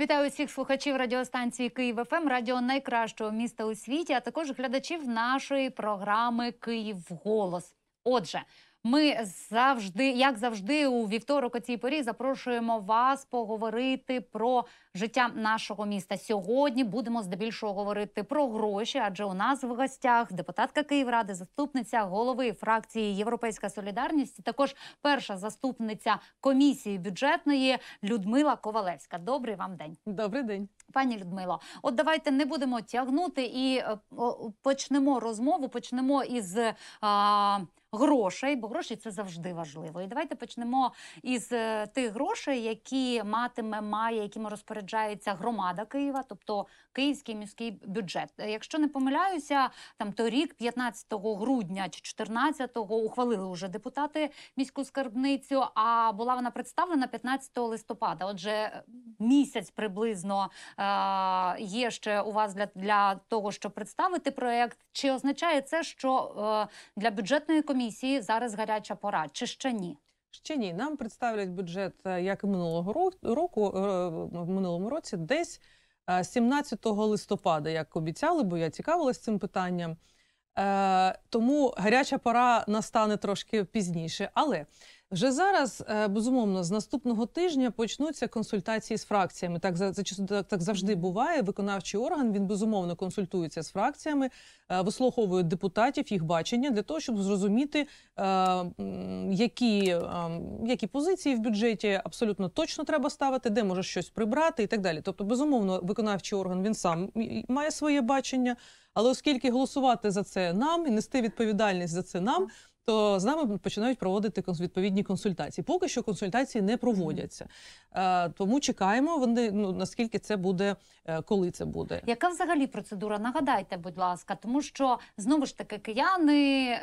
Вітаю усіх слухачів радіостанції Київ ФМ, радіо найкращого міста у світі, а також глядачів нашої програми Київ голос. Отже. Ми завжди, як завжди, у вівторок о цій порі запрошуємо вас поговорити про життя нашого міста. Сьогодні будемо здебільшого говорити про гроші, адже у нас в гостях депутатка Київради, заступниця голови фракції Європейська Солідарність, також перша заступниця комісії бюджетної Людмила Ковалевська. Добрий вам день. Добрий день, пані Людмило. От давайте не будемо тягнути і е, почнемо розмову. Почнемо із. А, грошей, бо гроші це завжди важливо. І давайте почнемо із е, тих грошей, які матиме має, якими розпоряджається громада Києва, тобто Київський міський бюджет. Е, якщо не помиляюся, там торік, 15 грудня чи 14-го, ухвалили вже депутати міську скарбницю. А була вона представлена 15 листопада. Отже, місяць приблизно е є ще у вас для, для того, щоб представити проект. Чи означає це, що е для бюджетної комісії? комісії зараз гаряча пора, чи ще ні? Ще ні, нам представлять бюджет, е, як і минулого року е, в минулому році, десь 17 е, листопада, як обіцяли, бо я цікавилася цим питанням. Тому гаряча пора настане трошки пізніше. Але вже зараз е, безумовно з наступного тижня почнуться консультації з фракціями. Так за так, так завжди буває. Виконавчий орган він безумовно консультується з фракціями, е, вислуховує депутатів їх бачення для того, щоб зрозуміти, е, які які позиції в бюджеті абсолютно точно треба ставити, де може щось прибрати і так далі. Тобто, безумовно, виконавчий орган він сам має своє бачення, але оскільки голосувати за це нам і нести відповідальність за це нам то з нами починають проводити відповідні консультації. Поки що консультації не проводяться, е, тому чекаємо. Вони ну наскільки це буде, е, коли це буде. Яка взагалі процедура? Нагадайте, будь ласка, тому що знову ж таки кияни. Е,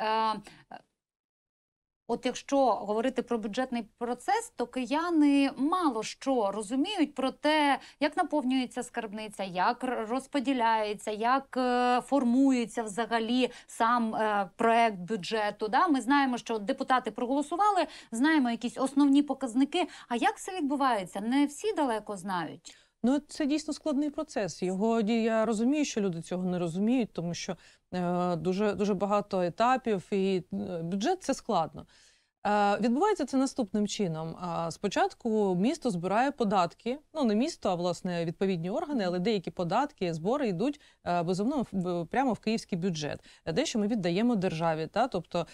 От якщо говорити про бюджетний процес, то кияни мало що розуміють про те, як наповнюється скарбниця, як розподіляється, як е, формується взагалі сам е, проект бюджету. Да, ми знаємо, що депутати проголосували, знаємо якісь основні показники. А як все відбувається? Не всі далеко знають. Ну це дійсно складний процес. Його я розумію, що люди цього не розуміють, тому що е, дуже дуже багато етапів, і е, бюджет це складно. Е, відбувається це наступним чином. Е, спочатку місто збирає податки. Ну не місто, а власне відповідні органи, але деякі податки, збори йдуть е, безумно прямо в київський бюджет, е, де що ми віддаємо державі. Та тобто.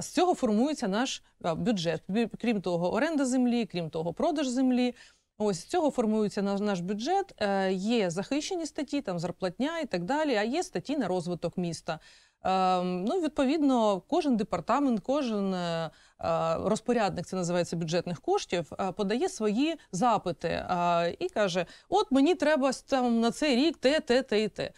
З цього формується наш бюджет. Крім того, оренда землі, крім того, продаж землі. Ось з цього формується наш наш бюджет. Е, Є захищені статті, там зарплатня і так далі. А є статті на розвиток міста. Е, Ну, відповідно, кожен департамент, кожен е, Е, розпорядник, це називається бюджетних коштів, е, подає свої запити е, і каже: От мені треба там на цей рік те, те, те і те.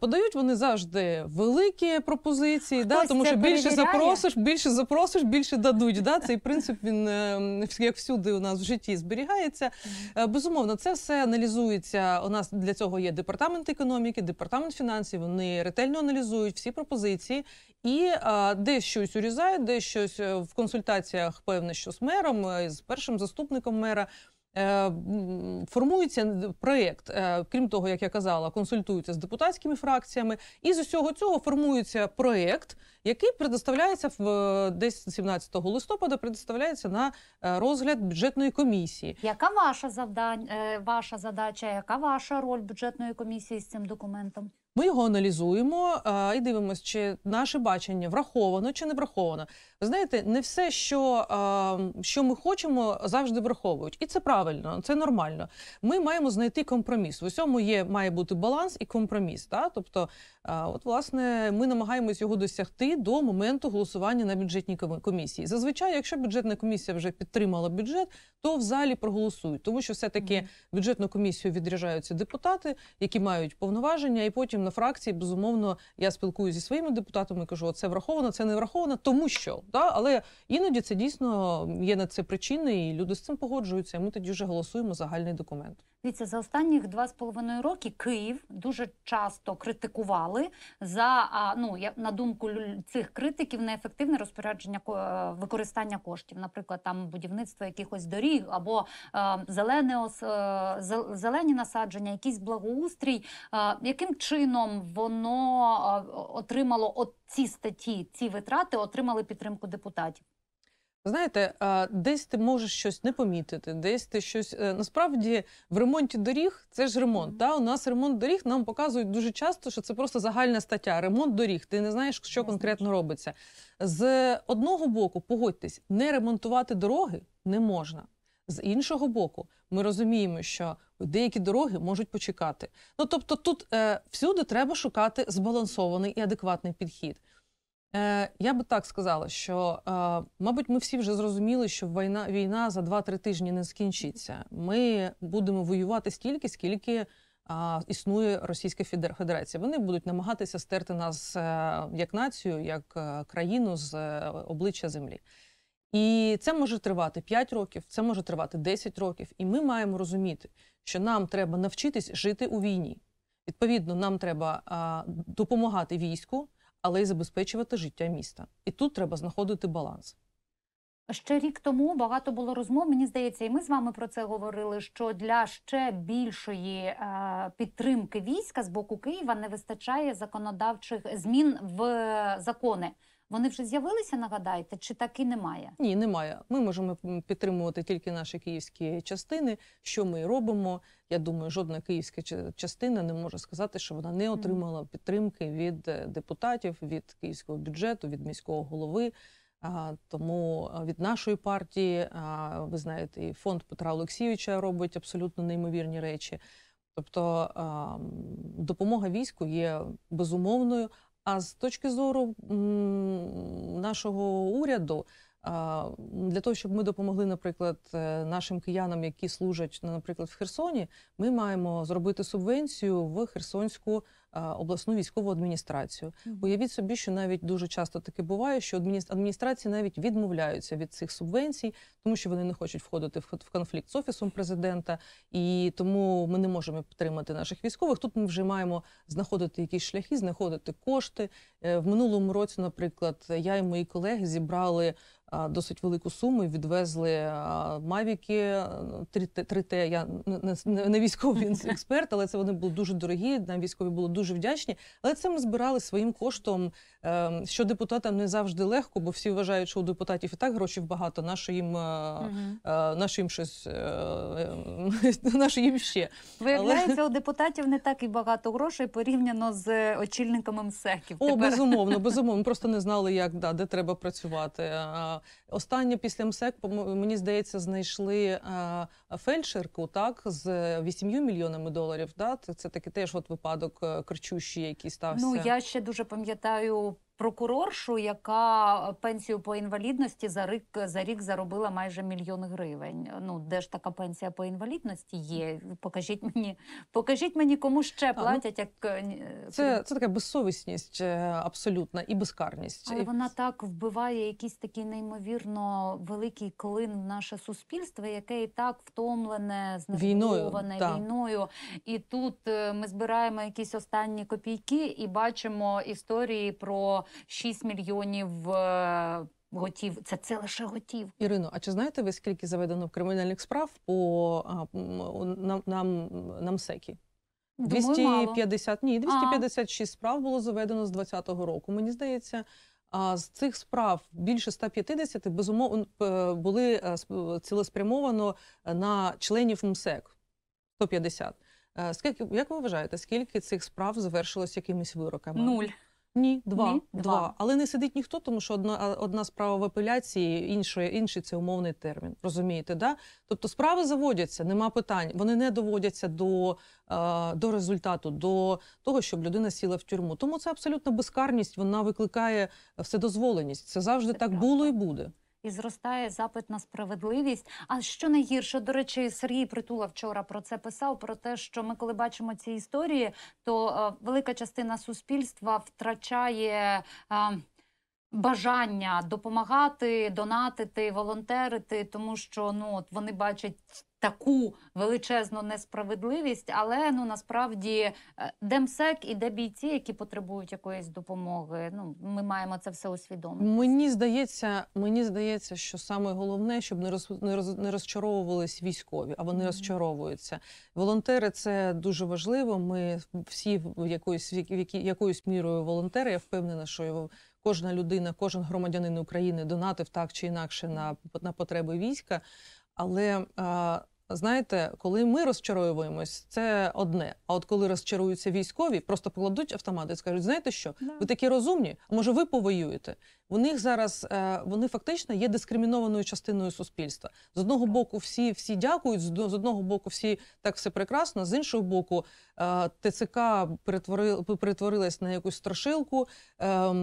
Подають вони завжди великі пропозиції, да, тому що більше запросиш, більше запросиш, більше дадуть. Да, Цей принцип він як всюди у нас в житті зберігається. Безумовно, це все аналізується. У нас для цього є департамент економіки, департамент фінансів. Вони ретельно аналізують всі пропозиції і а, десь щось урізають, десь щось е, в консультаціях, певне, що з мером, е, з першим заступником мера. Е, формується проєкт, крім того, як я казала, консультується з депутатськими фракціями, і з усього цього формується проєкт, який предоставляється в десь 17 листопада, предоставляється на розгляд бюджетної комісії. Яка ваша завдання, ваша задача? Яка ваша роль бюджетної комісії з цим документом? Ми його аналізуємо а, і дивимося, чи наше бачення враховано чи не враховано. Ви знаєте, не все, що а, що ми хочемо, завжди враховують, і це правильно, це нормально. Ми маємо знайти компроміс. В усьому є має бути баланс і компроміс. Та тобто, а, от власне, ми намагаємось його досягти до моменту голосування на бюджетній комісії. Зазвичай, якщо бюджетна комісія вже підтримала бюджет, то в залі проголосують, тому що все таки бюджетну комісію відряджаються депутати, які мають повноваження, і потім на на фракції. Безумовно, я спілкуюся зі своїми депутатами. Кажу, це враховано, це не враховано, тому що да, але іноді це дійсно є на це причини, і люди з цим погоджуються. і Ми тоді вже голосуємо загальний документ. Дивіться, за останніх два з половиною роки Київ дуже часто критикували за ну я на думку цих критиків неефективне розпорядження е, використання коштів, наприклад, там будівництво якихось доріг або е, зелене е, зелені насадження, якийсь благоустрій, яким чином чином воно отримало от ці статті, ці витрати отримали підтримку депутатів? Знаєте, десь ти можеш щось не помітити, десь ти щось е, насправді в ремонті доріг це ж ремонт. Mm -hmm. Та у нас ремонт доріг нам показують дуже часто, що це просто загальна стаття. Ремонт доріг. Ти не знаєш, що конкретно робиться. З одного боку, погодьтесь, не ремонтувати дороги не можна. З іншого боку, ми розуміємо, що деякі дороги можуть почекати. Ну тобто, тут е, всюди треба шукати збалансований і адекватний підхід. Е, Я би так сказала, що, е, мабуть, ми всі вже зрозуміли, що війна війна за 2-3 тижні не скінчиться. Ми будемо воювати стільки, скільки. Е, існує Російська Федерація. Вони будуть намагатися стерти нас е, як націю, як е, країну з обличчя землі. І це може тривати 5 років, це може тривати 10 років. І ми маємо розуміти, що нам треба навчитись жити у війні. Відповідно, нам треба а, допомагати війську, але й забезпечувати життя міста. І тут треба знаходити баланс. Ще рік тому багато було розмов. Мені здається, і ми з вами про це говорили. Що для ще більшої е, підтримки війська з боку Києва не вистачає законодавчих змін в закони. Вони вже з'явилися, нагадаєте, чи так і немає? Ні, немає. Ми можемо підтримувати тільки наші київські частини. Що ми робимо? Я думаю, жодна київська частина не може сказати, що вона не отримала підтримки від е, депутатів, від київського бюджету, від міського голови. А, тому е, від нашої партії а, ви знаєте, і фонд Петра Олексійовича робить абсолютно неймовірні речі. Тобто а, допомога війську є безумовною, а з точки зору нашого уряду, для того щоб ми допомогли, наприклад, е, нашим киянам, які служать, ну, наприклад, в Херсоні, ми маємо зробити субвенцію в Херсонську обласну військову адміністрацію. Mm -hmm. Уявіть собі, що навіть дуже часто таке буває, що адміністрації навіть відмовляються від цих субвенцій, тому що вони не хочуть входити в конфлікт з офісом президента, і тому ми не можемо підтримати наших військових. Тут ми вже маємо знаходити якісь шляхи, знаходити кошти е, в минулому році. Наприклад, я і мої колеги зібрали досить велику суму. і Відвезли мавіки 3Т, Я не військовий експерт, але це вони були дуже дорогі. Нам військові були дуже вдячні. Але це ми збирали своїм коштом. Ем, що депутатам не завжди легко, бо всі вважають, що у депутатів і так грошей багато. Наше їм е, е, наше їм щось е, ем, наше їм ще виявляється але... у депутатів не так і багато грошей порівняно з очільниками МСЕКів. О, тепер. безумовно, безумовно. Просто не знали, як да де треба працювати. Тобто, останнє після МСЕК мені здається, знайшли е, фельдшерку, так з 8 мільйонами доларів. Да? Це це таки теж от випадок е, кричущий, який стався. Ну я ще дуже пам'ятаю прокуроршу, яка е, пенсію по інвалідності за рік за рік заробила майже мільйон гривень. Ну де ж така пенсія по інвалідності є? Покажіть мені, покажіть мені, кому ще ну, платять. Як е, е, це це така безсовісність абсолютна і безкарність, але вона так вбиває якийсь такий неймовірно великий клин в наше суспільство, яке і так втомлене, зневолене війною, війною. І тут ми збираємо якісь останні копійки і бачимо історії про 6 мільйонів. Е, готів, це це лише готів, Ірино. А чи знаєте ви скільки заведено кримінальних справ по нам нам, нам секі? 250, Думаю, ні, 256 ага. справ було заведено з 2020 року. Мені здається, а з цих справ більше 150 безумовно були е, цілеспрямовано е, на членів МСЕК 150. Скільки як ви вважаєте, скільки цих справ завершилось якимись вироками? Нуль. Ні, два. Ні? два. Два. Але не сидить ніхто, тому що одна одна справа в апеляції, інша, інший це умовний термін. Розумієте, да? Тобто справи заводяться, нема питань. Вони не доводяться до е, до результату, до того, щоб людина сіла в тюрму. Тому це абсолютно безкарність, вона викликає вседозволеність. Це завжди це так правда. було і буде і зростає запит на справедливість. А що найгірше, до речі, Сергій Притула вчора про це писав: про те, що ми, коли бачимо ці історії, то е, велика частина суспільства втрачає. Е, Бажання допомагати, донатити, волонтерити, тому що ну от вони бачать таку величезну несправедливість, але ну насправді е, демсек і де бійці, які потребують якоїсь допомоги. Ну ми маємо це все усвідомити. Мені здається, мені здається, що саме головне, щоб не роз, не, роз, не розчаровувались військові, а вони mm -hmm. розчаровуються. Волонтери це дуже важливо. Ми всі якоюсь які, якоюсь мірою волонтери. Я впевнена, що його кожна людина, кожен громадянин України донатив так чи інакше на, на потреби війська. Але знаєте, коли ми розчаровуємось, це одне. А от коли розчаруються військові, просто покладуть автомати і скажуть: знаєте що, ви такі розумні? А може, ви повоюєте? у них зараз е, вони фактично є дискримінованою частиною суспільства. З одного боку, всі всі дякують, з одного боку, всі так все прекрасно. З іншого боку, е, ТЦК перетворилась на якусь страшилку. Ем,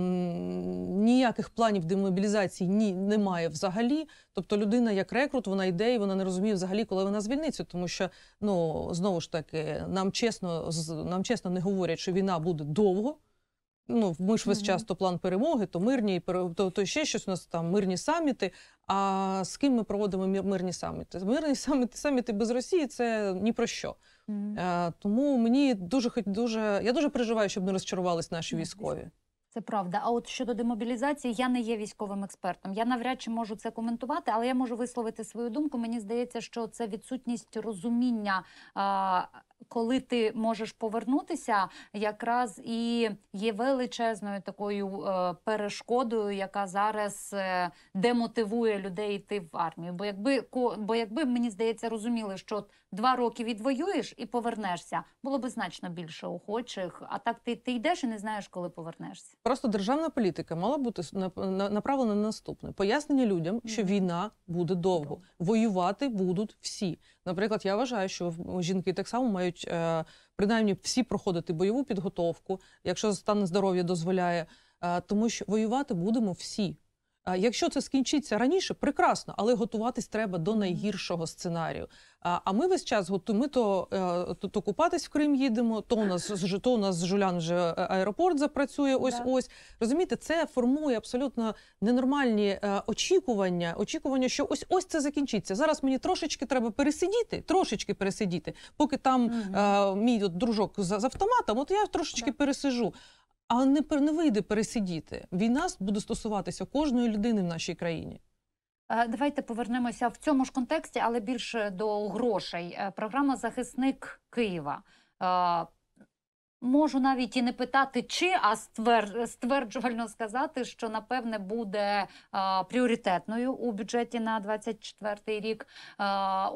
ніяких планів демобілізації ні немає взагалі. Тобто, людина як рекрут, вона йде і вона не розуміє взагалі, коли вона звільниться, тому що ну знову ж таки нам чесно нам чесно не говорять, що війна буде довго ну ми ж весь час то план перемоги, то мирні то, то ще щось у нас там мирні саміти. А з ким ми проводимо мирні саміти? Мирні саміти саміти без Росії це ні про що. Е, Тому мені дуже хоч дуже я дуже переживаю, щоб не розчарувались наші військові. Це правда. А от щодо демобілізації, я не є військовим експертом. Я навряд чи можу це коментувати, але я можу висловити свою думку. Мені здається, що це відсутність розуміння. А, коли ти можеш повернутися, якраз і є величезною такою е, перешкодою, яка зараз е, демотивує людей йти в армію. Бо якби бо якби мені здається, розуміли, що два роки відвоюєш і повернешся, було б значно більше охочих. А так ти ти йдеш і не знаєш, коли повернешся. Просто державна політика мала бути направлена на наступне пояснення людям, що війна буде довго. воювати будуть всі. Наприклад, я вважаю, що жінки так само мають е, принаймні всі проходити бойову підготовку, якщо стан здоров'я дозволяє, е, тому що воювати будемо всі. Е, якщо це скінчиться раніше, прекрасно, але готуватись треба до найгіршого сценарію. А ми весь час готуємо, ми то, е, то то, купатись в Крим їдемо, то у нас то у нас з Жулян вже е, аеропорт запрацює. Ось ось розумієте, це формує абсолютно ненормальні е, очікування. Очікування, що ось ось це закінчиться. Зараз мені трошечки треба пересидіти, трошечки пересидіти, поки там угу. мій от, дружок з, з автоматом. От я трошечки так. пересижу. А не не вийде пересидіти. Війна буде стосуватися кожної людини в нашій країні. Е, давайте повернемося в цьому ж контексті, але більше до грошей. Е, програма захисник Києва. Е, можу навіть і не питати, чи а ствер... стверджувально сказати, що напевне буде а, пріоритетною у бюджеті на 24-й рік, а,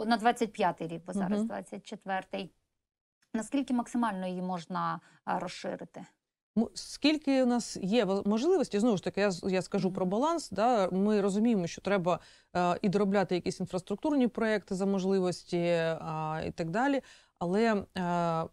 на 25-й рік, бо зараз угу. 24-й. Наскільки максимально її можна розширити? Скільки у нас є можливості, знову ж таки, я я скажу про баланс. Да, Ми розуміємо, що треба е, і доробляти якісь інфраструктурні проекти за можливості е, і так далі. Але е,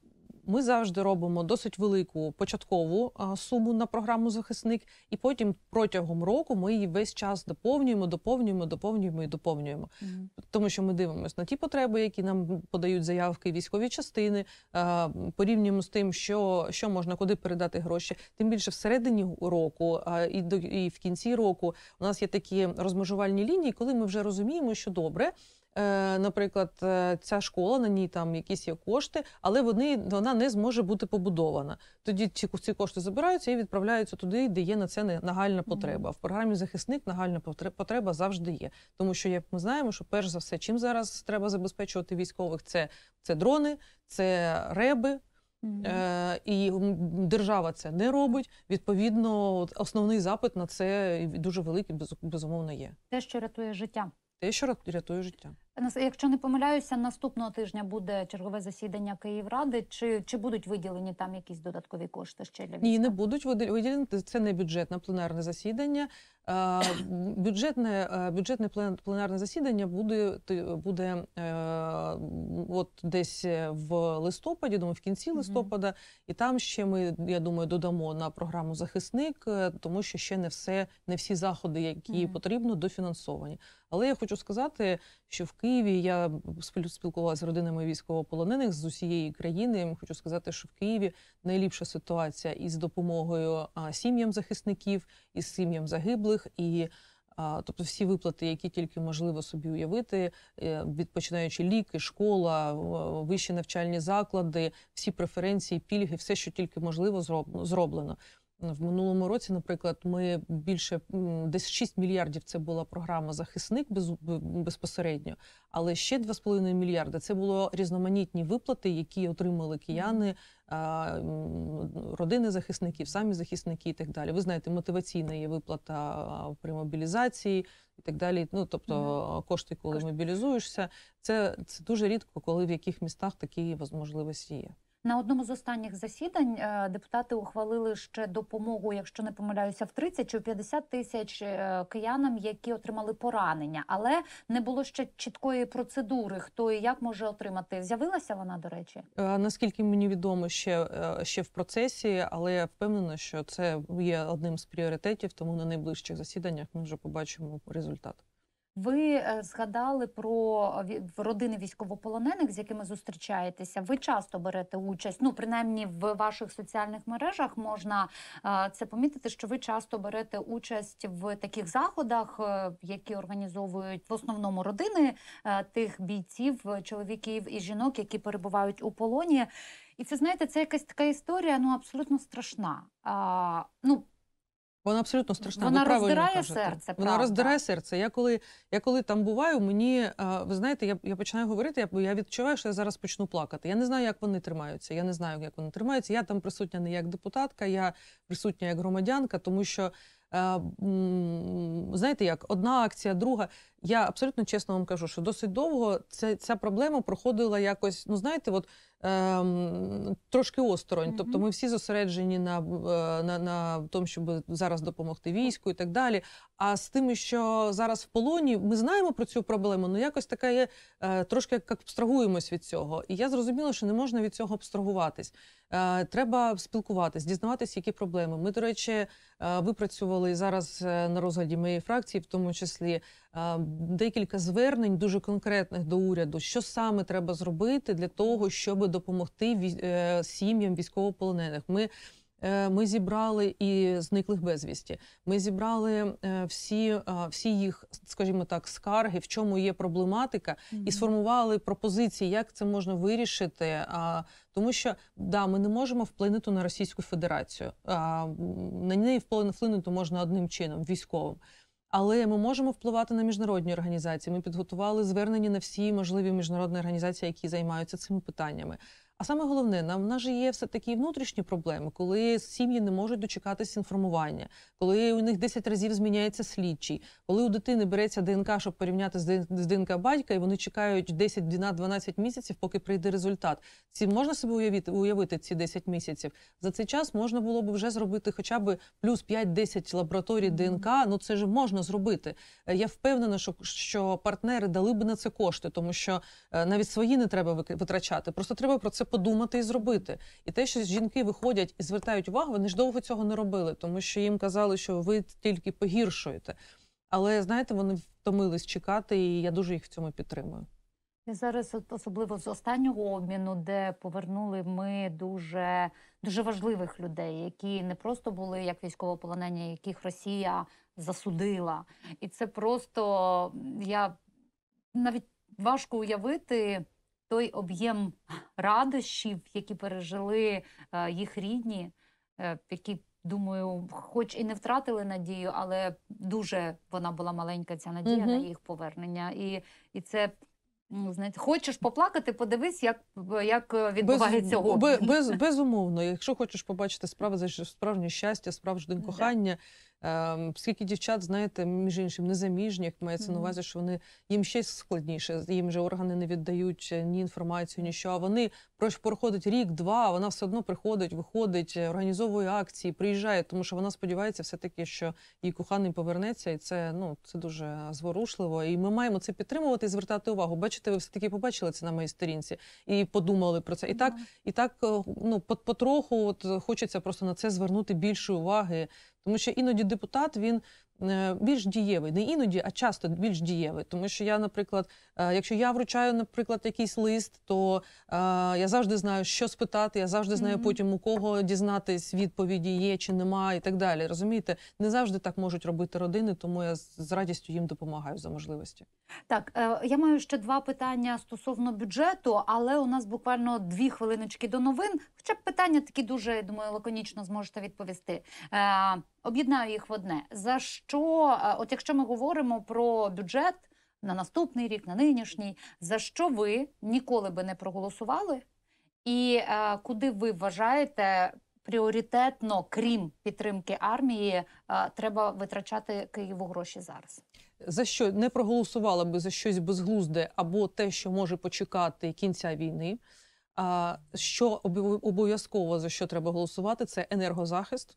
ми завжди робимо досить велику початкову суму на програму захисник, і потім протягом року ми її весь час доповнюємо, доповнюємо, доповнюємо і доповнюємо. Mm Тому що ми дивимося на ті потреби, які нам подають заявки військові частини, порівнюємо з тим, що що можна куди передати гроші. Тим більше всередині року і до і в кінці року у нас є такі розмежувальні лінії, коли ми вже розуміємо, що добре. Е, наприклад, е, ця школа на ній там якісь є кошти, але вони вона не зможе бути побудована. Тоді ці кошти забираються і відправляються туди, де є на це нагальна потреба. В програмі захисник нагальна потреба завжди є, тому що як ми знаємо, що перш за все, чим зараз треба забезпечувати військових, це це дрони, це реби. Mm -hmm. е, і держава це не робить. Відповідно, основний запит на це дуже великий безумовно є. Те, що рятує життя, те, що рятує життя якщо не помиляюся, наступного тижня буде чергове засідання Київради. Чи чи будуть виділені там якісь додаткові кошти ще для війська? Ні, не будуть виділені. Це не бюджетне пленарне засідання. Бюджетне бюджетне пленарне засідання буде буде е, от десь в листопаді, думаю, в кінці листопада, і там ще ми, я думаю, додамо на програму захисник, е, тому що ще не все, не всі заходи, які потрібно, дофінансовані. Але я хочу сказати, що в Києві Києві. Я спілкувалася з родинами військовополонених з усієї країни. Хочу сказати, що в Києві найліпша ситуація із допомогою сім'ям захисників, із сім'ям загиблих і. Тобто всі виплати, які тільки можливо собі уявити, е, відпочинаючи ліки, школа, вищі навчальні заклади, всі преференції, пільги, все, що тільки можливо, зроблено. Е, в минулому році, наприклад, ми більше десь 6 мільярдів. Це була програма захисник без, безпосередньо, але ще 2,5 мільярди це було різноманітні виплати, які отримали кияни, родини захисників, самі захисники і так далі. Ви знаєте, мотиваційна є виплата при мобілізації і так далі. Ну тобто, кошти, коли мобілізуєшся, це це дуже рідко, коли в яких містах такі можливості є. На одному з останніх засідань е, депутати ухвалили ще допомогу, якщо не помиляюся, в 30 чи в 50 тисяч е, киянам, які отримали поранення, але не було ще чіткої процедури, хто і як може отримати. З'явилася вона до речі. Е, наскільки мені відомо, ще ще в процесі, але я впевнена, що це є одним з пріоритетів, тому на найближчих засіданнях ми вже побачимо результат. Ви е, згадали про родини військовополонених, з якими зустрічаєтеся. Ви часто берете участь. Ну, принаймні, в ваших соціальних мережах можна е, це помітити, що ви часто берете участь в таких заходах, е, які організовують в основному родини тих бійців, чоловіків і жінок, які перебувають у полоні. І це знаєте, це якась така історія, ну абсолютно страшна. А, Ну вона абсолютно страшна. Вона Ви роздирає серце. Вона правда. роздирає серце. Я коли я коли там буваю, мені е, ви знаєте, я я починаю говорити. Я я відчуваю, що я зараз почну плакати. Я не знаю, як вони тримаються. Я не знаю, як вони тримаються. Я там присутня не як депутатка, я присутня як громадянка, тому що е, знаєте, як одна акція, друга я абсолютно чесно вам кажу, що досить довго ця ця проблема проходила якось, ну знаєте, от ем, трошки осторонь. Mm -hmm. Тобто ми всі зосереджені на е, на, на тому, щоб зараз допомогти війську і так далі. А з тим, що зараз в полоні, ми знаємо про цю проблему, але ну, якось така є е, трошки як абстрагуємось від цього. І я зрозуміла, що не можна від цього абстрагуватись. Е, треба спілкуватись, дізнаватися, які проблеми. Ми, до речі, е, випрацювали зараз е, на розгляді моєї фракції, в тому числі декілька звернень дуже конкретних до уряду, що саме треба зробити для того, щоб допомогти е, сім'ям військовополонених. Ми е, ми зібрали і зниклих безвісті. Ми зібрали е, всі всі їх, скажімо так, скарги, в чому є проблематика, mm -hmm. і сформували пропозиції, як це можна вирішити. Тому що да, ми не можемо вплинути на Російську Федерацію. На неї вплинути можна одним чином військовим. Але ми можемо впливати на міжнародні організації. Ми підготували звернення на всі можливі міжнародні організації, які займаються цими питаннями. А саме головне, нам в нас же є все такі внутрішні проблеми, коли сім'ї не можуть дочекатися інформування, коли у них 10 разів зміняється слідчий, коли у дитини береться ДНК, щоб порівняти з ДНК батька, і вони чекають 10, 12, 12 місяців, поки прийде результат. Ці можна себе уявити уявити ці 10 місяців. За цей час можна було б вже зробити хоча б плюс 5-10 лабораторій ДНК. Ну це ж можна зробити. Е, я впевнена, що що партнери дали б на це кошти, тому що е, навіть свої не треба витрачати. Просто треба про це подумати і зробити. І те, що жінки виходять і звертають увагу, вони ж довго цього не робили, тому що їм казали, що ви тільки погіршуєте. Але знаєте, вони втомились чекати, і я дуже їх в цьому підтримую. І зараз, особливо з останнього обміну, де повернули ми дуже дуже важливих людей, які не просто були як військовополонені, яких Росія засудила, і це просто я навіть важко уявити той об'єм радощів, які пережили е, їх рідні, е, які, думаю, хоч і не втратили надію, але дуже вона була маленька, ця надія угу. на їх повернення. І, і це. ну Знаєте, хочеш поплакати, подивись, як як відбувається обмін. Без, без, безумовно. Якщо хочеш побачити справи справжнє щастя, справжнє кохання, Ем, скільки дівчат, знаєте, між іншим незаміжніх, мається на увазі, що вони їм ще складніше, їм же органи не віддають е, ні інформацію, ні що. А вони проходить рік-два, вона все одно приходить, виходить, е, організовує акції, приїжджає, тому що вона сподівається, все таки, що її коханий повернеться, і це ну це дуже зворушливо. І ми маємо це підтримувати і звертати увагу. Бачите, ви все таки побачили це на моїй сторінці і подумали про це. І так, і так е, ну потроху, от хочеться просто на це звернути більше уваги тому що іноді депутат він е, більш дієвий, не іноді, а часто більш дієвий. Тому що я, наприклад, е, якщо я вручаю, наприклад, якийсь лист, то е, я завжди знаю, що спитати. Я завжди знаю mm -hmm. потім у кого дізнатись відповіді є чи немає, і так далі. Розумієте, не завжди так можуть робити родини, тому я з радістю їм допомагаю за можливості. Так я маю ще два питання стосовно бюджету, але у нас буквально дві хвилиночки до новин. Хоча б питання такі дуже думаю, лаконічно зможете відповісти об'єднаю їх в одне. За що, от якщо ми говоримо про бюджет на наступний рік, на нинішній, за що ви ніколи би не проголосували? І е, куди ви вважаєте пріоритетно, крім підтримки армії, е, треба витрачати Києву гроші зараз? За що не проголосувала би за щось безглузде або те, що може почекати кінця війни? А що обов'язково за що треба голосувати? Це енергозахист.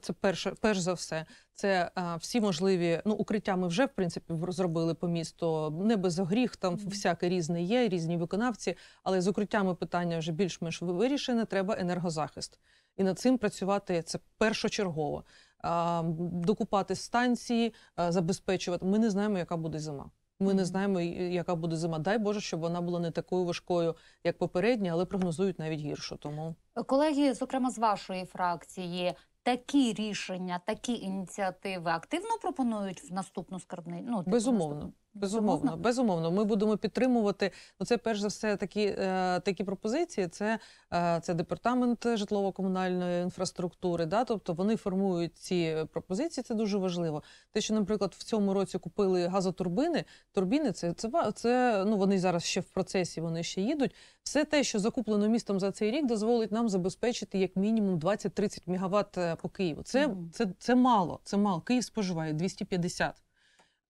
Це перше, перш за все, це а, всі можливі ну укриття. Ми вже в принципі зробили по місту не без гріх, Там mm -hmm. всяке різне є, різні виконавці. Але з укриттями питання вже більш-менш вирішене. Треба енергозахист, і над цим працювати це першочергово. А, докупати станції, а, забезпечувати. Ми не знаємо, яка буде зима. Ми не знаємо, яка буде зима. Дай Боже, щоб вона була не такою важкою, як попередня, але прогнозують навіть гіршу. Тому колеги, зокрема з вашої фракції, такі рішення, такі ініціативи активно пропонують в наступну скарбницю? Ну, типу, Безумовно. Безумовно, безумовно. Ми будемо підтримувати. Ну, це перш за все, такі е, такі пропозиції. Це е, це департамент житлово-комунальної інфраструктури. Да, тобто вони формують ці пропозиції. Це дуже важливо. Те, що, наприклад, в цьому році купили газотурбини, турбіни, це це це. Ну вони зараз ще в процесі, вони ще їдуть. Все те, що закуплено містом за цей рік, дозволить нам забезпечити як мінімум 20-30 мегаватт е, по Києву. Це, це, це мало. Це мало. Київ споживає 250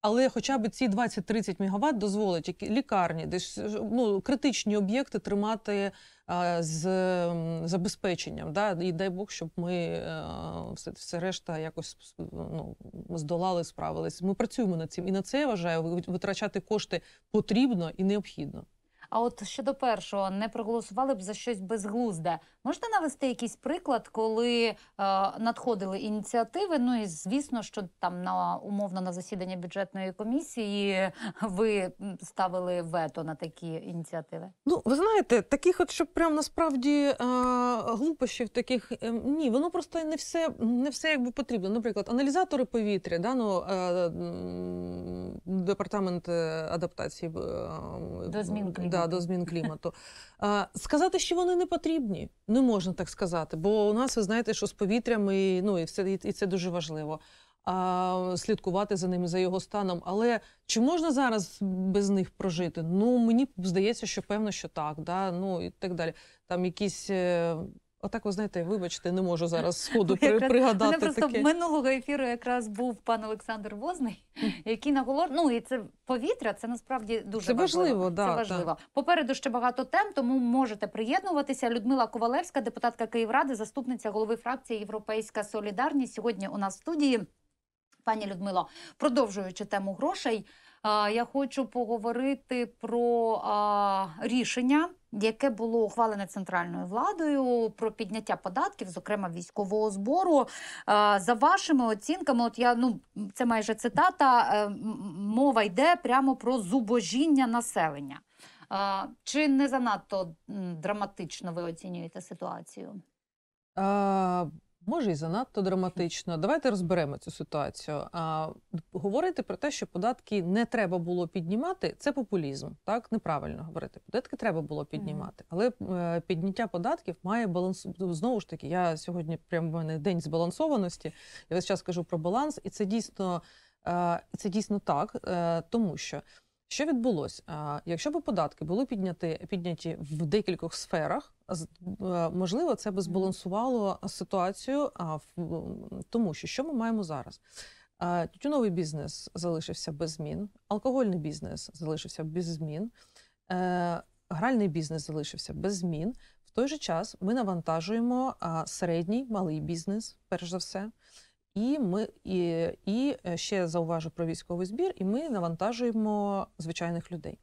але хоча б ці 20-30 мегаватт дозволить які лікарні, десь ну критичні об'єкти тримати а, з забезпеченням. Да? І дай Бог, щоб ми а, е, все все решта якось ну, здолали, справились. Ми працюємо над цим, і на це я вважаю, витрачати кошти потрібно і необхідно. А от щодо першого не проголосували б за щось безглузде. Можете навести якийсь приклад, коли е, надходили ініціативи? Ну і звісно, що там на умовно на засідання бюджетної комісії е, ви ставили вето на такі ініціативи? Ну ви знаєте, таких, от щоб прям насправді е, глупощів, таких е, ні, воно просто не все не все якби потрібно. Наприклад, аналізатори повітря да, ну, е, департамент е, адаптації е, до змін клімату да, до змін клімату. А, Сказати, що вони не потрібні, не можна так сказати. Бо у нас ви знаєте, що з повітрям і ну і все і це дуже важливо. А слідкувати за ними, за його станом. Але чи можна зараз без них прожити? Ну мені здається, що певно, що так, да ну і так далі. Там якісь. Е, Отак, ви знаєте, вибачте, не можу зараз сходу при, пригадати. Мене просто таке. минулого ефіру якраз був пан Олександр Возний, який наголос... Ну, і це повітря, це насправді дуже це важливо. важливо. Да, це важливо. Да. Попереду ще багато тем, тому можете приєднуватися. Людмила Ковалевська, депутатка Київради, заступниця голови фракції Європейська Солідарність. Сьогодні у нас в студії. Пані Людмило, продовжуючи тему грошей, я хочу поговорити про рішення яке було ухвалене центральною владою про підняття податків, зокрема військового збору. Е, за вашими оцінками, от я ну це майже цитата, е, мова йде прямо про зубожіння населення. Е, чи не занадто драматично ви оцінюєте ситуацію? може і занадто драматично. Давайте розберемо цю ситуацію. А говорити про те, що податки не треба було піднімати, це популізм. Так неправильно говорити. Податки треба було піднімати, але е, підняття податків має баланс. Знову ж таки, я сьогодні прямо в мене день збалансованості. Я весь час кажу про баланс, і це дійсно е, це дійсно так, е, тому що. Що відбулося? Якщо б податки були підняті підняті в декількох сферах, е, можливо, це би збалансувало ситуацію. тому, що що ми маємо зараз? Тютюновий бізнес залишився без змін, алкогольний бізнес залишився без змін, е, гральний бізнес залишився без змін. В той же час ми навантажуємо середній малий бізнес, перш за все. І ми і, і е, ще зауважу про військовий збір, і ми навантажуємо звичайних людей.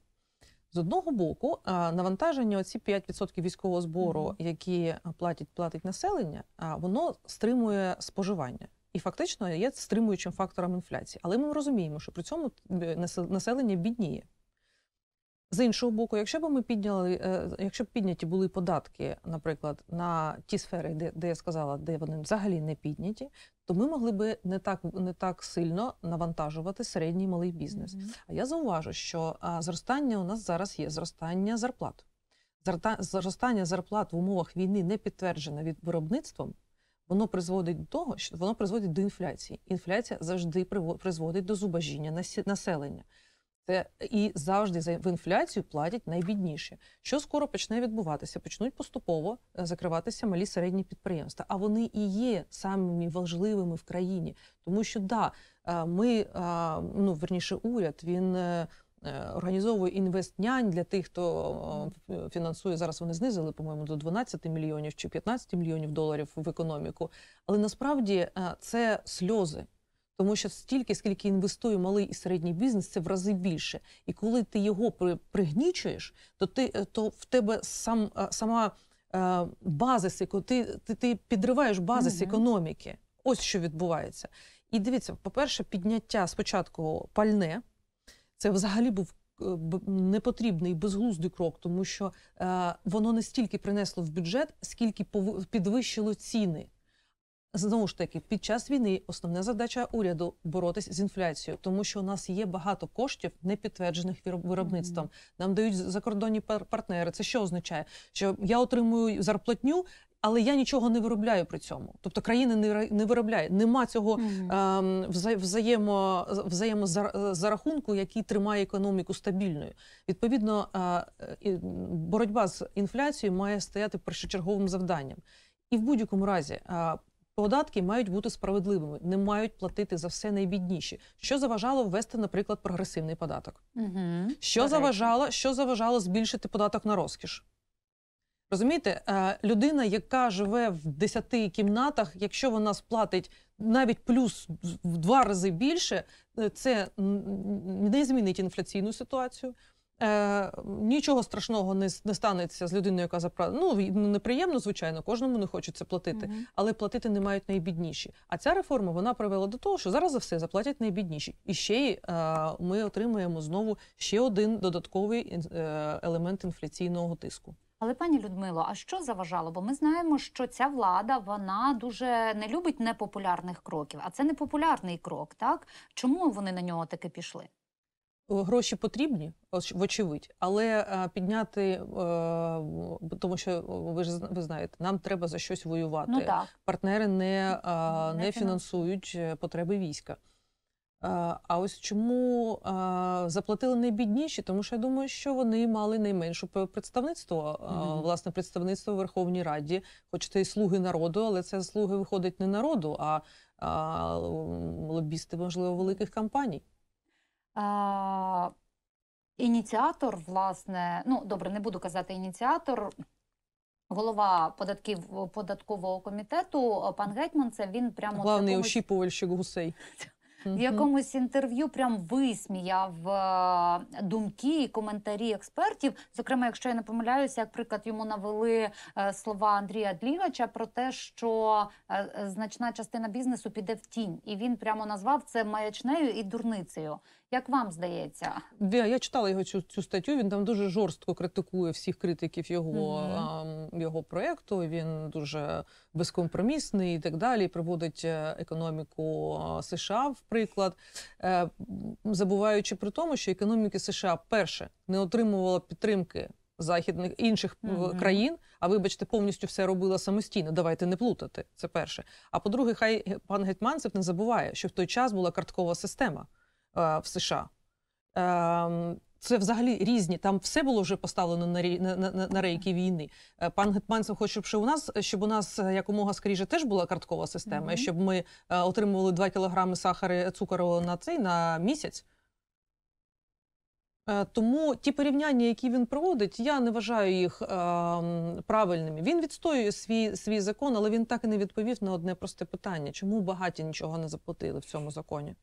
З одного боку, навантаження оці 5% військового збору, які платять платить населення, воно стримує споживання і фактично є стримуючим фактором інфляції. Але ми розуміємо, що при цьому е, населення бідніє. З іншого боку, якщо б ми підняли, е, якщо б підняті були податки, наприклад, на ті сфери, де де я сказала, де вони взагалі не підняті, то ми могли би не так не так сильно навантажувати середній і малий бізнес. Mm -hmm. А я зауважу, що зростання у нас зараз є зростання зарплат. Зростання зарплат в умовах війни не підтверджене від виробництвом. Воно призводить до того, що воно призводить до інфляції. Інфляція завжди призводить до зубожіння населення. Це е, і завжди за в інфляцію платять найбідніші. Що скоро почне відбуватися? Почнуть поступово е, закриватися малі середні підприємства. А вони і є самими важливими в країні, тому що да, е, ми ну верніше уряд він. Організовує інвестнянь для тих, хто фінансує зараз. Вони знизили по-моєму до 12 мільйонів чи 15 мільйонів доларів в економіку. Але насправді це сльози тому що стільки, скільки інвестує малий і середній бізнес, це в рази більше. І коли ти його пригнічуєш, то ти е, то в тебе сам е, сама е, базис, ти, ти, ти підриваєш базис угу. економіки. Ось що відбувається. І дивіться, по-перше, підняття спочатку пальне, це взагалі був непотрібний безглуздий крок, тому що е, воно не стільки принесло в бюджет, скільки підвищило ціни. Знову ж таки, під час війни основна задача уряду боротись з інфляцією, тому що у нас є багато коштів не підтверджених виробництвом. Нам дають закордонні партнери. Це що означає? Що я отримую зарплатню, але я нічого не виробляю при цьому. Тобто країни не не виробляє. Нема цього е, взаємо, взаємозарахунку, який тримає економіку стабільною. Відповідно, е, боротьба з інфляцією має стояти першочерговим завданням. І в будь-якому разі е, Податки мають бути справедливими, не мають платити за все найбідніші. Що заважало ввести, наприклад, прогресивний податок? Угу. Що заважало, що заважало збільшити податок на розкіш? Розумієте, е, людина, яка живе в 10 кімнатах, якщо вона сплатить навіть плюс в два рази більше, е, це не змінить інфляційну ситуацію. Е, Нічого страшного не не станеться з людиною, яка заправила. Ну, ну неприємно, звичайно, кожному не хочеться платити, угу. але платити не мають найбідніші. А ця реформа вона привела до того, що зараз за все заплатять найбідніші. І ще е, ми отримаємо знову ще один додатковий е, елемент інфляційного тиску. Але пані Людмило, а що заважало? Бо ми знаємо, що ця влада вона дуже не любить непопулярних кроків, а це непопулярний крок. Так чому вони на нього таки пішли? Е, гроші потрібні, вочевидь, але е, підняти, е, тому що ви ж ви знаєте, нам треба за щось воювати. Ну, Партнери не, не, не фінансують потреби війська. А ось чому заплатили найбідніші? Тому що я думаю, що вони мали найменше представництво, угу. власне, представництво в Верховній Раді, хоч це і слуги народу, але це слуги виходить не народу, а лобісти, можливо, великих компаній. А, Ініціатор, власне, ну добре, не буду казати ініціатор. Голова податків податкового комітету е, пан Гетьман, це він прямо Главний якомусь... ощіпувальщик гусей. В якомусь інтерв'ю прям висміяв е, думки і коментарі експертів. Зокрема, якщо я не помиляюся, як приклад йому навели е, слова Андрія Длігача про те, що значна частина бізнесу піде в тінь, і він прямо назвав це маячнею і дурницею. Як вам здається, я, я читала його цю цю статтю. Він там дуже жорстко критикує всіх критиків його mm -hmm. його проєкту. Він дуже безкомпромісний і так далі. Приводить е, економіку е, США, в приклад, е, забуваючи про тому, що економіки США перше не отримувала підтримки. Західних інших mm -hmm. країн, а вибачте, повністю все робила самостійно. Давайте не плутати. Це перше. А по-друге, хай пан Гетьманцев не забуває, що в той час була карткова система. Е, в США. Ем, це взагалі різні. Там все було вже поставлено на на, на, рейки війни. Е, пан Гетманцев хоче, щоб у нас щоб у нас якомога скоріше теж була карткова система, mm -hmm. щоб ми е, отримували 2 кілограми сахару цукру на цей на місяць. Тому ті порівняння, які він проводить, я не вважаю їх е, правильними. Він відстоює свій свій закон, але він так і не відповів на одне просте питання: чому багаті нічого не заплатили в цьому законі?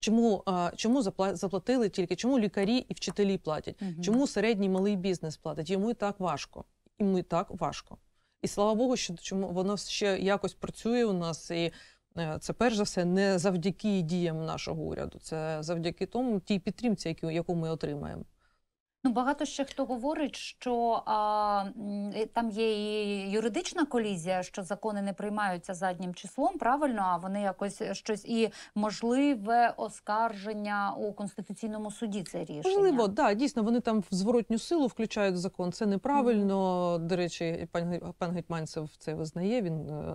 Чому чому заплатили тільки? Чому лікарі і вчителі платять? Угу. Чому середній малий бізнес платить? Йому і так важко. Йому і так важко. І слава Богу, що чому воно ще якось працює у нас, і е, це перш за все не завдяки діям нашого уряду, це завдяки тому тій підтримці, яку ми отримаємо. Ну, багато ще хто говорить, що а, там є і юридична колізія, що закони не приймаються заднім числом, правильно, а вони якось е, щось і можливе оскарження у конституційному суді. Це рішення можливо, да дійсно вони там в зворотню силу включають закон. Це неправильно. Mm -hmm. До речі, пан пан Гетьманцев це визнає. Він е,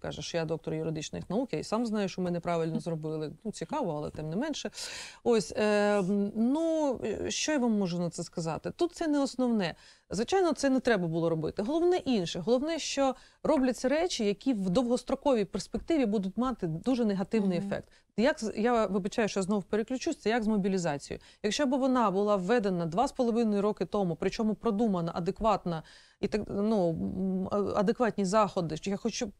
каже, що я доктор юридичних наук я і сам знаю, що ми неправильно зробили. Ну цікаво, але тим не менше. Ось ем, ну, е, ну що я вам можу на це сказати. Тут це не основне. Звичайно, це не треба було робити. Головне інше. Головне, що робляться речі, які в довгостроковій перспективі будуть мати дуже негативний угу. ефект. Як я вибачаю, що знову переключусь, це як з мобілізацією. Якщо б вона була введена два з половиною роки тому, причому продумана, адекватна і так ну адекватні заходи. що Я хочу,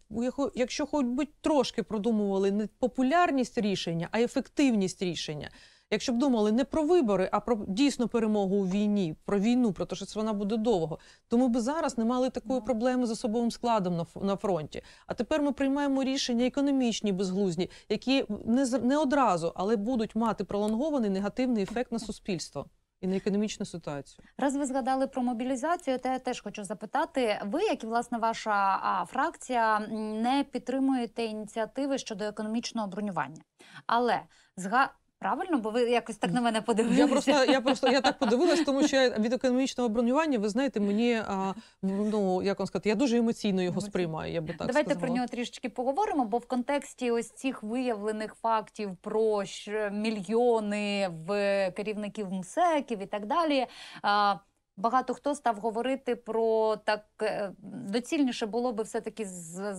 якщо хоч би трошки продумували не популярність рішення, а ефективність рішення. Якщо б думали не про вибори, а про дійсно перемогу у війні, про війну, про те, що це вона буде довго, то ми б зараз не мали такої проблеми з особовим складом на на фронті. А тепер ми приймаємо рішення економічні, безглузні, які не не одразу, але будуть мати пролонгований негативний ефект на суспільство. І на економічну ситуацію раз ви згадали про мобілізацію, то я теж хочу запитати. Ви, як і власне ваша фракція, не підтримуєте ініціативи щодо економічного бронювання, але зга Правильно, бо ви якось так на мене подивилися. Я просто я просто я так подивилась, тому що від економічного бронювання, ви знаєте, мені а, ну як вам сказати, я дуже емоційно його сприймаю. Я би так давайте сказала. про нього трішечки поговоримо. Бо в контексті ось цих виявлених фактів про мільйони в е, керівників МСЕКів і так далі. А, багато хто став говорити про так е, доцільніше було би все таки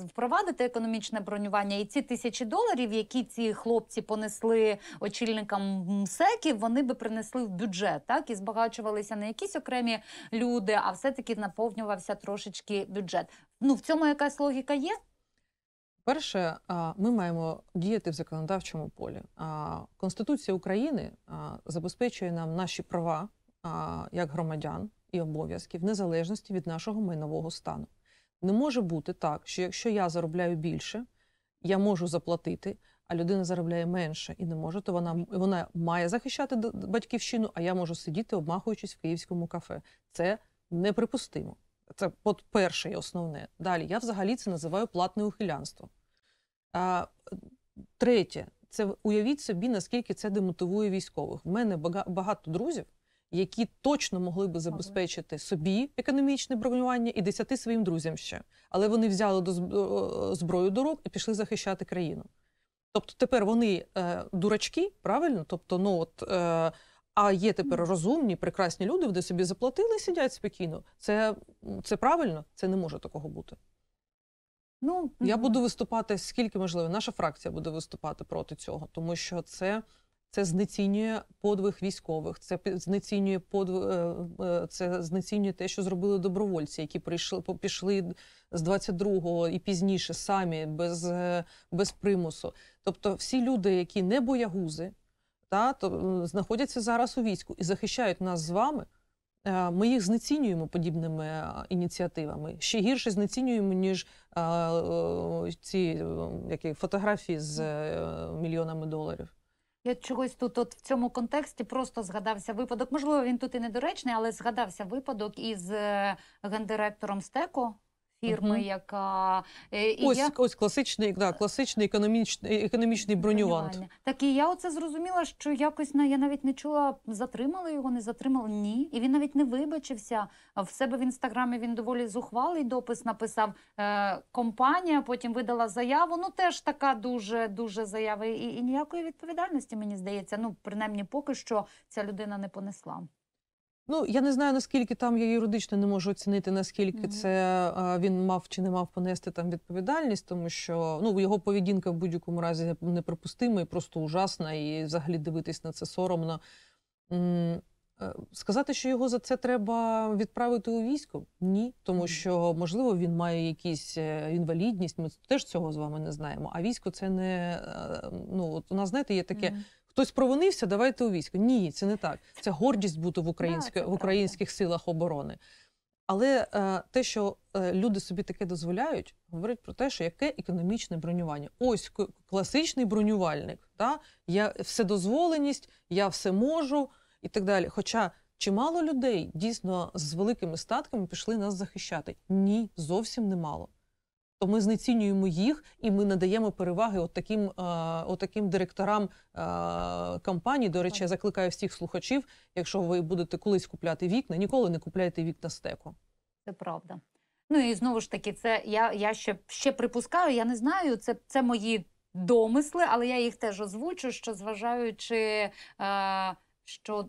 впровадити економічне бронювання. І ці тисячі доларів, які ці хлопці понесли очільникам МСЕКів, вони би принесли в бюджет, так і збагачувалися не якісь окремі люди, а все таки наповнювався трошечки бюджет. Ну в цьому якась логіка є. Перше, ми маємо діяти в законодавчому полі. Конституція України забезпечує нам наші права як громадян і обов'язків, в незалежності від нашого майнового стану. Не може бути так, що якщо я заробляю більше, я можу заплатити, а людина заробляє менше і не може, то вона вона має захищати батьківщину, а я можу сидіти, обмахуючись в київському кафе. Це неприпустимо. Це перше і основне. Далі я взагалі це називаю платне ухилянство. А, Третє, це уявіть собі, наскільки це демотивує військових. У мене багато друзів, які точно могли би забезпечити собі економічне бронювання і десяти своїм друзям ще. Але вони взяли до зброю до рук і пішли захищати країну. Тобто тепер вони е, дурачки, правильно? Тобто, ну от. Е, а є тепер розумні, прекрасні люди, вони собі заплатили, сидять спокійно. Це це правильно, це не може такого бути. Ну я буду виступати скільки можливо. Наша фракція буде виступати проти цього, тому що це це знецінює подвиг військових. Це знецінює подвиг, е, е, це знецінює те, що зробили добровольці, які прийшли пішли з 22-го і пізніше самі без е, без примусу. Тобто, всі люди, які не боягузи, та то знаходяться зараз у війську і захищають нас з вами. Ми їх знецінюємо подібними ініціативами. Ще гірше знецінюємо ніж ці які фотографії з мільйонами доларів. Я чогось тут, от в цьому контексті, просто згадався випадок. Можливо, він тут і недоречний, але згадався випадок із е, гендиректором Стеко фірми, угу. яка е, і ось я... ось класичний да, класичний економічний економічний бронювант. Так і я оце зрозуміла, що якось на я навіть не чула, затримали його, не затримали. Ні, і він навіть не вибачився. В себе в інстаграмі він доволі зухвалий допис написав е, компанія. Потім видала заяву. Ну теж така дуже дуже заява. І, і ніякої відповідальності мені здається. Ну принаймні, поки що ця людина не понесла. Ну, я не знаю, наскільки там я юридично не можу оцінити, наскільки mm -hmm. це він мав чи не мав понести там відповідальність, тому що ну його поведінка в будь-якому разі неприпустима і просто ужасна, і взагалі дивитись на це соромно. Е, сказати, що його за це треба відправити у військо? Ні, тому що можливо він має якісь е, інвалідність. Ми теж цього з вами не знаємо. А військо це не е, ну от у нас знаєте, є таке. Mm -hmm хтось провинився, давайте у військо. Ні, це не так. Це гордість бути в українських в українських силах оборони. Але е, те, що е, люди собі таке дозволяють, говорить про те, що яке економічне бронювання. Ось класичний бронювальник. Та? Я вседозволеність, я все можу і так далі. Хоча чимало людей дійсно з великими статками пішли нас захищати. Ні, зовсім немало то ми знецінюємо їх і ми надаємо переваги от таким, е, от таким директорам е, компаній. До речі, я закликаю всіх слухачів. Якщо ви будете колись купляти вікна, ніколи не купляйте вікна стеку. Це правда. Ну і знову ж таки, це я я ще ще припускаю. Я не знаю, це це мої домисли, але я їх теж озвучу. Що зважаючи, е, що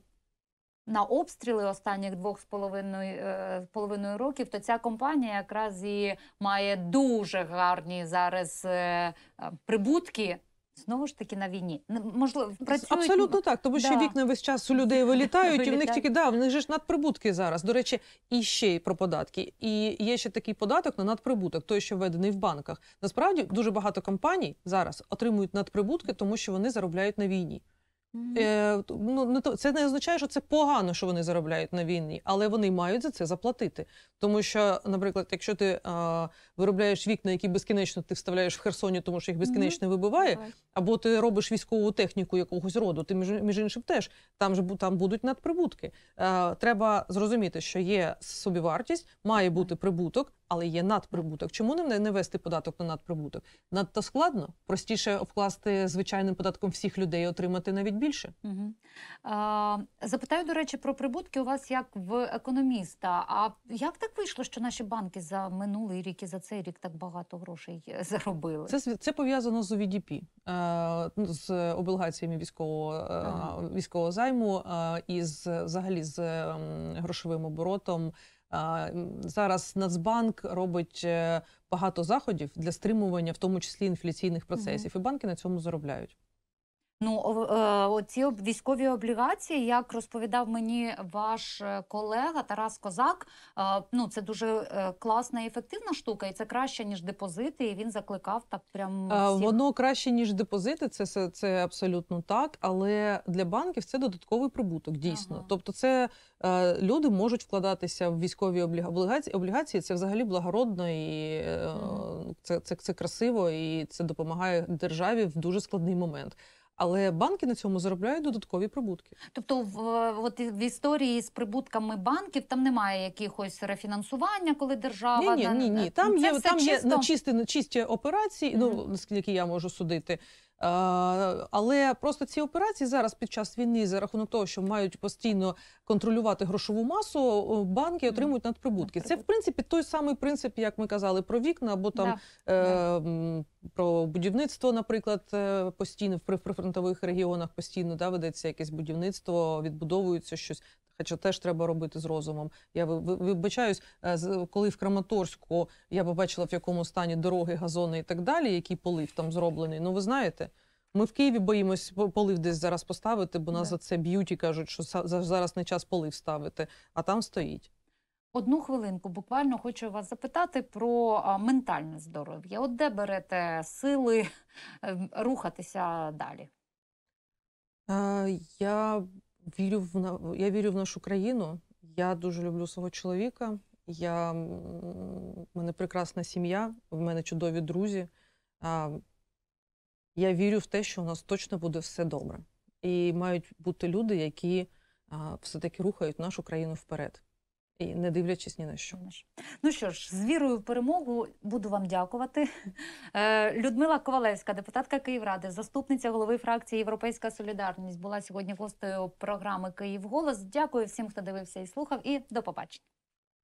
на обстріли останніх двох з половиною е, половиною років, то ця компанія якраз і має дуже гарні зараз е, е, прибутки. Знову ж таки на війні можливо працюють... абсолютно так, тому що да. вікна весь час у людей вилітають, і в них тільки да в них же ж надприбутки зараз. До речі, і ще й про податки. І є ще такий податок на надприбуток, той що введений в банках. Насправді дуже багато компаній зараз отримують надприбутки, тому що вони заробляють на війні. Е, ну, не то це не означає, що це погано, що вони заробляють на війні, але вони мають за це заплатити. Тому що, наприклад, якщо ти е, виробляєш вікна, які безкінечно ти вставляєш в Херсоні, тому що їх безкінечно вибиває, або ти робиш військову техніку якогось роду, ти між, між іншим теж там же там будуть надприбутки. Е, треба зрозуміти, що є собівартість, має бути прибуток але є надприбуток. Чому не, не вести податок на надприбуток? Надто складно простіше вкласти звичайним податком всіх людей, і отримати навіть більше. Угу. запитаю до речі про прибутки. У вас як в економіста. А як так вийшло, що наші банки за минулий рік і за цей рік так багато грошей е, заробили? Це це пов'язано з ОВДП, е, ну, з облігаціями військового е, ага. військового займу і з взагалі з ем, грошовим оборотом. Зараз Нацбанк робить е, багато заходів для стримування, в тому числі інфляційних процесів, угу. і банки на цьому заробляють. Ну, е, ці військові облігації, як розповідав мені ваш е, колега Тарас Козак, е, ну це дуже класна і ефективна штука, і це краще ніж депозити. І він закликав так. Прям всіх. воно краще ніж депозити. Це це абсолютно так. Але для банків це додатковий прибуток, дійсно. Ага. Тобто, це люди можуть вкладатися в військові облігації. облігації. Це взагалі благородно і це, це, це красиво, і це допомагає державі в дуже складний момент але банки на цьому заробляють додаткові прибутки. Тобто, в от в історії з прибутками банків там немає якихось рефінансування, коли держава ні, ні, ні, ні. там це є там чисто? є на чисті, чисті операції. Mm -hmm. Ну наскільки я можу судити, Е, але просто ці операції зараз під час війни, за рахунок того, що мають постійно контролювати грошову масу, банки отримують надприбутки. Це в принципі той самий принцип, як ми казали про вікна, або там да. Е, про будівництво, наприклад, е, постійно в прифронтових регіонах постійно да, ведеться якесь будівництво, відбудовується щось хоча теж треба робити з розумом. Я вибачаюсь, е, коли в Краматорську я побачила в якому стані дороги, газони і так далі, який полив там зроблений. Ну ви знаєте. Ми в Києві боїмось полив десь зараз поставити, бо нас yeah. за це б'ють і кажуть, що зараз не час полив ставити, а там стоїть. Одну хвилинку буквально хочу вас запитати про ментальне здоров'я. От де берете сили е, рухатися далі? Е, я вірю в я вірю в нашу країну. Я дуже люблю свого чоловіка. Я, в мене прекрасна сім'я, в мене чудові друзі. Я вірю в те, що у нас точно буде все добре. І мають бути люди, які все-таки рухають нашу країну вперед і не дивлячись ні на що. Ну що ж, з вірою в перемогу буду вам дякувати. Е, Людмила Ковалевська, депутатка Київради, заступниця голови фракції Європейська Солідарність, була сьогодні гостею програми Київ Голос. Дякую всім, хто дивився і слухав, і до побачення.